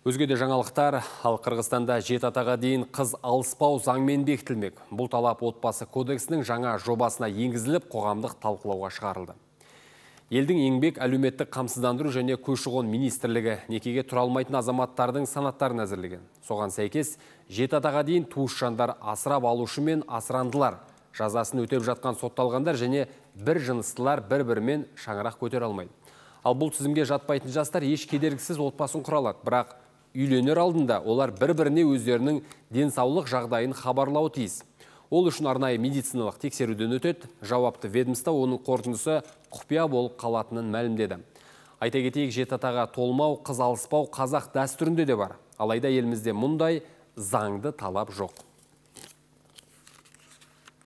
Өзге де жаңалықтар, ал Қырғызстанда жет атаға дейін қыз алыспау заңмен бекітілмек. Бұл талап отбасы кодексінің жаңа жобасына енгізіліп, қоғамдық талқылауға шығарылды. Елдің еңбек әлеуметтік қамсыздандыру және көші-қон министрлігі некеге тұралмайтын азаматтардың санаттарын әзірлеген. Соған сәйкес, жет атаға дейін туыс жандар асырап алушы мен асырандылар, жазасын өтеп жатқан сотталғандар және бір жыныстылар бір-бірімен шаңырақ көтер алмайды. Ал бұл тізімге жатпайтын жастар еш кедергісіз отбасын құралады, бірақ үйленер алдында олар бір-біріне өздерінің денсаулық жағдайын хабарлауы тиіс. Ол үшін арнайы медициналық тексеруден өтеді. Жауапты ведомство оның қорытындысы құпия болып қалатынын мәлімдеді. Айта кетейік атаға толмау, қыз қазақ дәстүрінде де бар. Алайда елімізде мұндай заңды талап жоқ.